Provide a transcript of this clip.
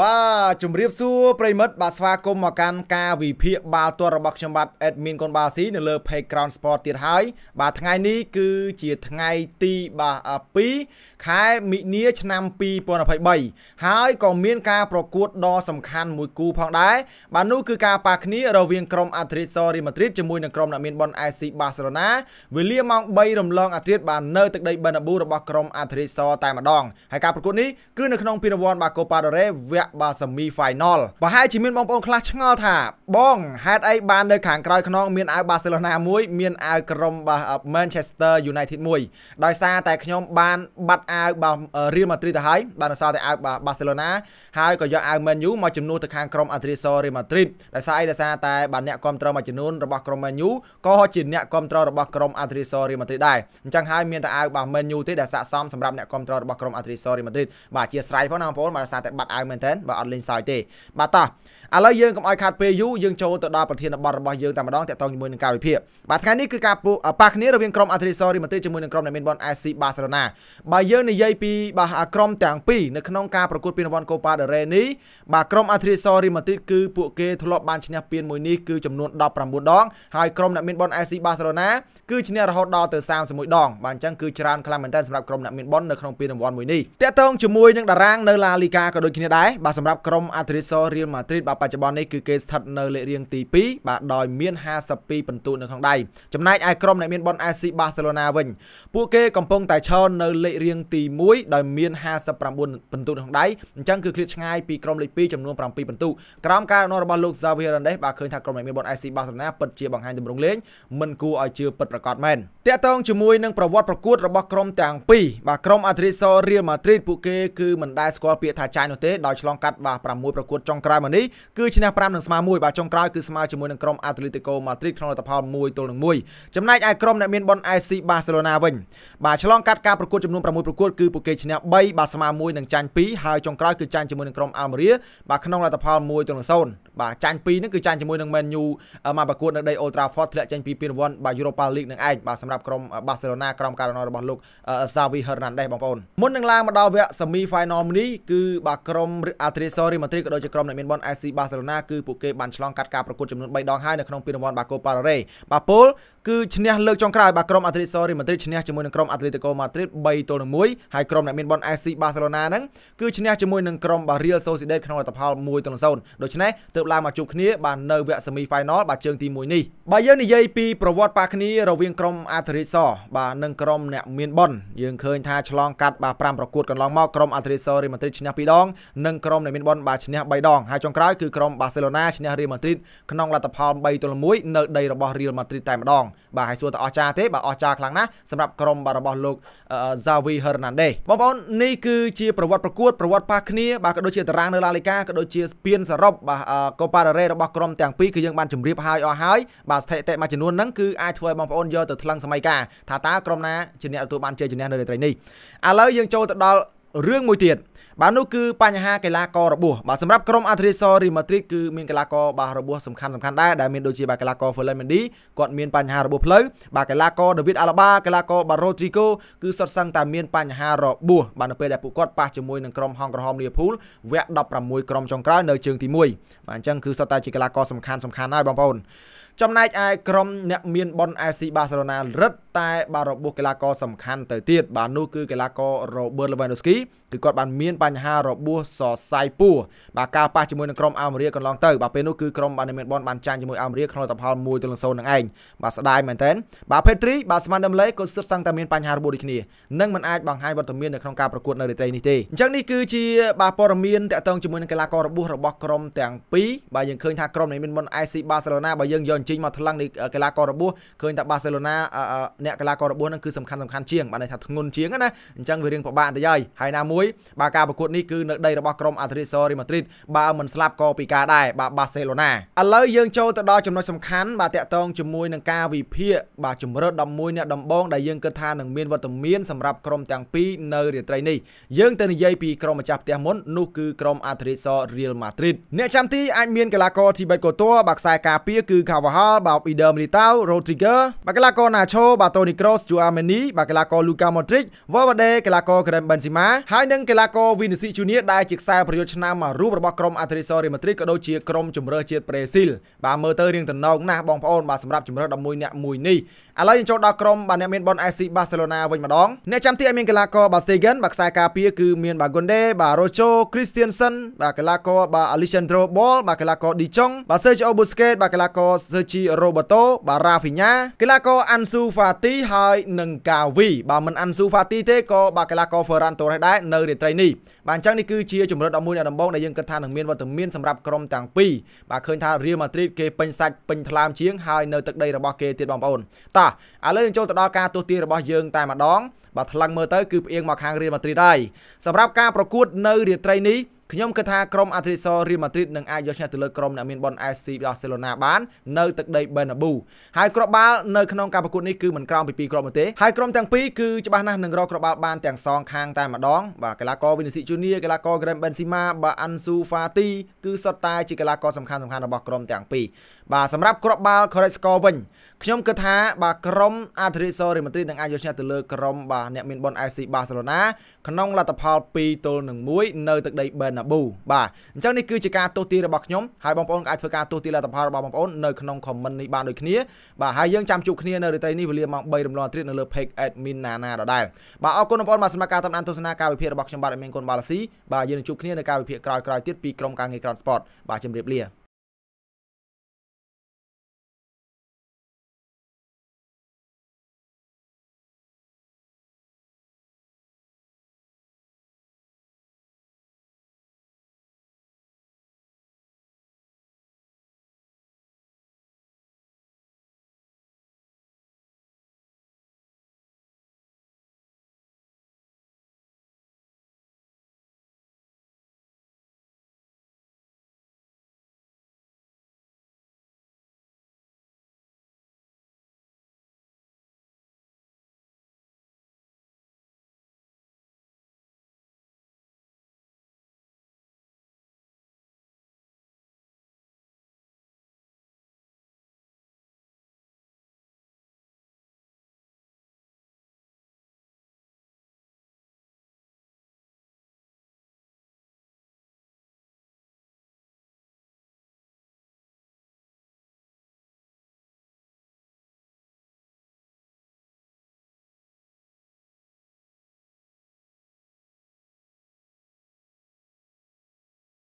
បាទជំរាបសួរប្រិមិត្តបាទស្វាគមន៍មកកាន់ការវិភាគបាល់ទាត់របស់ខ្ញុំបាទ admin កុនបាស៊ីនៅលើ page Ground Sport ទៀតហើយបាទថ្ងៃនេះគឺជាថ្ងៃទីបាទ2ខែមិនិលឆ្នាំ2023ហើយក៏មានការប្រកួតដ៏សំខាន់មួយគូ ផងដែរបាទនោះគឺការប៉ះគ្នារវាងក្រុម Atletico Real Madrid ជាមួយនឹងក្រុមអ្នកមានបន AC Barcelona វេលាម៉ោង3រំលង Atletico បាទនៅទឹកដី Bernabeu របស់ក្រុម Atletico តែម្ដង ហើយការប្រកួតនេះគឺនៅក្នុងពានរង្វាន់បាទ Copa del Rey ៈបាទសេមីហ្វាយណលប្រហែលជាមានបងប្អូនខ្លះឆ្ងល់ថាបងហេតុអីបាននៅខាងក្រោយខ្នង មានអាវបាសេឡូណាមួយ មានអាវក្រុមបាទ Manchester United មួយដោយសារ តែខ្ញុំ បានបាត់អាវបាទ Real Madrid ទៅហើយបាននៅសល់តែអាវបាទ Barcelona ហើយក៏យកអាវ Man U មកជំនួសទៅខាងក្រុម Atletico Madrid ដោយសារអីដោយសារតែបាទអ្នកគ្រប់គ្រងមួយចំនួនរបស់ក្រុម Man U ក៏ជាអ្នកគ្រប់គ្រងរបស់ក្រុម Atletico Madrid ដែរអញ្ចឹងហើយមានតែអាវបាទ Man U ទេដែលស័ក្តិសមសម្រាប់អ្នកគ្រប់គ្រងរបស់ក្រុម Atletico Madrid បាទអធិស្ឋានផងណាបងប្អូនបាទដោយសារតែបាត់អាវមែនទេមែនបើអត់លេងសើចទេបាទតោះឥឡូវយើងកុំឲ្យខាត់ពេលយូរយើងចូលទៅដល់ប្រធានបទរបស់យើងតែម្ដងតាក់ទងជាមួយនឹងការវិភាគបាទថ្ងៃនេះគឺការប៉ះគ្នារវាងក្រុមអាទ្រីសរីម៉ាឌ្រីតជាមួយនឹងក្រុមដែលមានបន SC បាសេឡូណាបើយើងនិយាយពីបាទក្រុមទាំងពីរនៅក្នុងការប្រកួតពានរង្វាន់ Copa del Rey នេះបាទក្រុមអាទ្រីសរីម៉ាឌ្រីតគឺពួកគេធ្លាប់បានឈ្នះពានមួយនេះគឺចំនួន19ដងហើយក្រុមអ្នកមានបន SC បាសេឡូណាគឺឈ្នះរហូតដល់ទៅ31ដងបាទអញ្ចឹងគឺច្រើនខ្លាំងមែនទែនសម្រាប់ក្រុមអ្នកមានបននៅក្នុងពានរង្វាន់មួយនេះតាក់ទងជាមួយនឹងតារាងនៅឡាលីកាក៏ដូចគ្នាដែរបាទសម្រាប់ក្រុមអាត្រីសូរៀលម៉ាឌ្រីតបាទបច្ចុប្បន្ននេះគឺគេស្ថិតនៅលេខរៀងទី2បាទដោយមាន52ពិន្ទុនៅក្នុងដៃចំណែកឯក្រុមអ្នកមានប៉ុន AC បាសេឡូណាវិញ ពួកគេកំពុងតែឈរនៅលេខរៀងទី1ដោយមាន59ពិន្ទុនៅក្នុងដៃអញ្ចឹងគឺឃ្លាតឆ្ងាយពីក្រុមលេខ2ចំនួន7ពិន្ទុក្រោមការរំរបស់លោក Xavier Hernandez បាទឃើញថាក្រុមអ្នកមានប៉ុន AC បាសេឡូណាពិតជាបង្ហាញទម្រង់លេងមិនគួរឲ្យជឿពិតប្រាកដមែនតាក់ទងជាមួយនឹងប្រវត្តិប្រកួតរបស់ក្រុមទាំងពីរបាទក្រុមអាត្រីសូរៀលម៉ាឌ្រីតពួកគេគឺមិនដែលស្គាល់ពាក្យថាចាញ់នោះទេដោយឆ្លងងកាត់បាទ6ប្រកួតចុងក្រោយមកនេះគឺឈ្នះ5និងស្មើ1បាទចុងក្រោយគឺស្មើជាមួយនឹងក្រុម Atletico Madrid ក្នុងលទ្ធផល1ទល់នឹង1ចំណែកឯក្រុមអ្នកមានប៉ុន AC Barcelona វិញបាទឆ្លងកាត់ការប្រកួតចំនួន6ប្រកួតគឺពួកគេឈ្នះ3បាទស្មើ1និងចាញ់2ហើយចុងក្រោយគឺចាញ់ជាមួយនឹងក្រុម Almeria បាទក្នុងលទ្ធផល1ទល់នឹង0បាទចាញ់2នេះគឺចាញ់ជាមួយនឹង Man U មកប្រកួតនៅដី Old Trafford ធ្លាក់ចេញពីពានរង្វាន់បាទ Europa League នឹងឯងបាទសម្រាប់ក្រុម Barcelona ក្រុមការណោរបស់លោក Xavi Hernandez បងប្អូនមុននឹងឡើងមកដល់វគ្គ semi final នេះគឺបាទក្រុមអាទ្រេសរីម៉ាឌ្រីក៏ដូចជាក្រុមអ្នកមានបន AC បាសេឡូណាគឺពួកគេបានឆ្លងកាត់ការប្រកួតចំនួន3ដងហើយនៅក្នុងពានរង្វាន់បាកូប៉ារ៉ារេបាទពលគឺឈ្នះលើកចុងក្រោយបាទក្រុមអាត្លេតិកសូរីម៉ាឌ្រីតឈ្នះជាមួយនឹងក្រុមអាត្លេតិកូម៉ាឌ្រីត3ទល់នឹង1ហើយក្រុមអ្នកមានបន SC បាសេឡូណាហ្នឹងគឺឈ្នះជាមួយនឹងក្រុមបារៀលសូស៊ីដេតក្នុងលទ្ធផល1ទល់នឹង0ដូច្នេះទើបឡើងមកជួបគ្នាបាទនៅវគ្គ semi final បាទជើងទី1នេះបាទយើងនិយាយពីប្រវត្តិប៉ះគ្នារវាងក្រុមអាត្លេតិកសបាទនិងក្រុមអ្នកមានបនយើងឃើញថាឆ្លងកាត់បាទ5ប្រកួតកន្លងមកក្រុមអាត្លេតិកសូរីម៉ាឌ្រីតឈ្នះ2ដងនិងក្រុមអ្នកមានបនបាទឈ្នះ3ដងហើយចុងក្រោយគឺក្រុមបាសេឡូណាឈ្នះរៀលម៉ាឌ្រីតក្នុងលទ្ធផល3ទល់1នៅដីរបស់រៀលម៉ាឌ្រីតតែម្ដងបាទហើយសួរតើអស្ចារ្យទេបាទអស្ចារ្យខ្លាំងណាស់សម្រាប់ក្រុមបាទរបស់លោក Xavi Hernandez បងប្អូននេះគឺជាប្រវត្តិប្រកួតប្រវត្តិប៉ះគ្នាបាទក៏ដូចជាតារាងនៅឡាលីកាក៏ដូចជាស្ពានសរុបបាទ Copa del Rey របស់ក្រុមទាំងពីរគឺយើងបានជម្រាបហើយអស់ហើយបាទស្ថិតិមួយចំនួនហ្នឹងគឺអាចធ្វើឲ្យបងប្អូនយកទៅថ្លឹងសម័យកាថាតើក្រុមណាជាអ្នកទទួលបានជ័យជំនះនៅរាត្រីនេះឥឡូវយើងចូលទៅដល់រឿងមួយទៀតបាទនោះគឺបញ្ហាកីឡាកររបួសបាទសម្រាប់ក្រុមអាទ្រីសរីម៉ាឌ្រីតគឺមានកីឡាករបាទរបួសសំខាន់សំខាន់ដែរដែលមានដូចជាបាទកីឡាករ Ferland Mendy គាត់មានបញ្ហារបួសផ្លូវបាទកីឡាករ David Alaba កីឡាករ Rodrigo គឺសុទ្ធសឹងតែមានបញ្ហារបួសបាទនៅពេលដែលពួកគាត់ប៉ះជាមួយនឹងក្រុមហងក្រហមលីវភូលវគ្គ16ក្រុមចុងក្រោយនៅជើងទី1បាទអញ្ចឹងគឺសុទ្ធតែជាកីឡាករសំខាន់សំខាន់ហើយបងប្អូនចំណែកឯក្រុមអ្នកមានប៉ុន AC បាសេឡូណារឹតតែបានរបួសកីឡាករសំខាន់ទៅទៀតបាទនោះគឺកីឡាករ Robert Lewandowski គឺគាត់បានមានបញ្ហារបួសសរសៃពួរបាទការប៉ះជាមួយនឹងក្រុមអាមេរិកកន្លងទៅបាទពេលនោះគឺក្រុមបានមានប៉ុនបានចាញ់ជាមួយអាមេរិកក្នុងតផល1ទៅ0នឹងឯងបាទស្ដាយមែនទែនបាទពេត្រីបាទស្មានដំឡេក៏សិតសឹងតែមានបញ្ហារបួសដូចគ្នានិងមិនអាចបង្ហាញវត្តមាននៅក្នុងការប្រកួតនៅរាត្រីនេះទេអញ្ចឹងនេះគឺជាបាទព័ត៌មានតាក់ទងជាមួយនឹងកីឡាកររបួសរបស់ក្រុមទាំងពីរបាទយើងឃើញថាក្រុមនៃមានប៉ុន AC Barcelona បើយើងយកបញ្ចេញមកថ្លឹងនៃកីឡាកររបួសឃើញថាបាសេឡូណាអ្នកកីឡាកររបួសហ្នឹងគឺសំខាន់សំខាន់ជាងបានន័យថាធ្ងន់ជាងណាអញ្ចឹងវារៀងពិបាកបន្តិចហើយហើយណាមួយបាទការប្រកួតនេះគឺនៅដីរបស់ក្រុមអាត្រីសូរីម៉ាឌ្រីតបើមិនស្លាប់ក៏ពីការដែរបាទបាសេឡូណាឥឡូវយើងចូលទៅដល់ចំណុចសំខាន់បាទតាក់ទងជាមួយនឹងការវិភាគបាទជំរឿន11អ្នកដំបងដែលយើងគិតថានឹងមានវត្តមានសម្រាប់ក្រុមទាំងពីរនៅរាត្រីនេះយើងទៅនិយាយពីក្រុមម្ចាស់ផ្ទះមុននោះគឺក្រុមអាត្រីសូរីម៉ាឌ្រីតអ្នកចាំទីអាចមានកីឡាករធីបេតកូតូបាទខ្សែការពារគឺកាវ៉ាហល់បាទអ៊ីដឺមីលីតាវរ៉ូទ្រីហ្គើបាទកីឡាករណាឆូបាទតូនីក្រូសជូអាមេនីបាទកីឡាករលូកាម៉ូទ្រីចវ៉ាវ៉ាដេកីឡាករក្រែមបេនស៊ីម៉ាហើយនិងកីឡាករវីនីស៊ីជូនីដែលជាខ្សែប្រយុទ្ធឆ្នាំមួយរូបរបស់ក្រុមអាត្រីសរេម៉ាទ្រីក៏ដូចជាក្រុមជម្រើសជាតិប្រេស៊ីលបាទមើលទៅរៀងតំណងណាស់បងប្អូនបាទសម្រាប់ជម្រើស11អ្នកមួយនេះឥឡូវយើងចូលដល់ក្រុមបាទអ្នកមានប៉ុន SC Barcelona វិញម្ដងអ្នកចាំទីឲ្យមានកីឡាករបាទ Stegen បាទខ្សែការពារគឺមានបាទ Gunde បាទ Rojo Christiansen បាទកីឡាករបាទ Alessandro Ball បាទកីឡាករ De Jong បាទ Sergio Busquets បាទកីឡាករជីរ៉ូបតូបារ៉ាហ្វីញ៉ាកីឡាករអាន់ស៊ូហ្វាទីហើយនិងកាវីបើមិនអាន់ស៊ូហ្វាទីទេក៏បាទកីឡាករហ្វេរ៉ាន់តូរ៉េសដែរនៅរាត្រីនេះបាទអញ្ចឹងនេះគឺជាជំរឿន11អ្នកដំបូងដែលយើងគិតថានឹងមានវត្តមានសម្រាប់ក្រុមទាំងពីរបាទឃើញថារៀលម៉ាឌ្រីតគេពេញសាច់ពេញថ្លើមជាងហើយនៅទឹកដីរបស់គេទៀតបងប្អូនតោះឥឡូវយើងចូលទៅដល់ការទស្សទារបស់យើងតែម្ដង បាទថ្លឹងមើលទៅគឺផ្អៀងមកខាងរៀលម៉ាឌ្រីតហើយសម្រាប់ការប្រកួត នៅរាត្រីនេះខ្ញុំគិតថាក្រុមអាទ្រិសរៀលម៉ាឌ្រីតនឹងអាចយកឈ្នះទៅលើក្រុមអ្នកមានបន SC បាសេឡូណាបាននៅទឹកដីបេណាប៊ូហើយគ្រាប់បាល់នៅក្នុងការប្រកួតនេះគឺមិនក្រោមពី2គ្រាប់នោះទេហើយក្រុមទាំងពីរគឺច្បាស់ណាស់នឹងរកគ្រាប់បាល់បានទាំងសងខាងតែម្ដងបាទកីឡាករវិនិស៊ីជូនីកីឡាករ Graham Benzema បាទ Ansu Fati គឺសុទ្ធតែជាកីឡាករសំខាន់សំខាន់របស់ក្រុមទាំងពីរបាទសម្រាប់គ្រាប់បាល់ correct score វិញខ្ញុំគិតថាបាទក្រុម Atletico Real Madrid នឹងអាចយកឈ្នះទៅលើក្រុមបាទអ្នកមានបន FC Barcelona ក្នុងលទ្ធផល2ទល់នឹង1នៅទឹកដី Bernabeu ណាប៊ូបាទអញ្ចឹងនេះគឺជាការទស្សទីរបស់ខ្ញុំហើយបងប្អូនក៏អាចធ្វើការទស្សទីលទ្ធផលរបស់បងប្អូននៅក្នុង comment នេះបានដូចគ្នាបាទហើយយើងចាំជួបគ្នានៅរាត្រីនេះវេលាម៉ោង3រំលងត្រីនៅលើ page admin nana ដដែលបាទអរគុណបងប្អូនបាទសម្រាប់ការតាមដានទស្សនាការវិភាគរបស់ខ្ញុំបាទអមីនគុណបាឡាស៊ីបាទយើងនឹងជួបគ្នានៅការវិភាគក្រោយៗទៀតពីក្រុមការងារក្រៅ sport បាទជម្រាបលា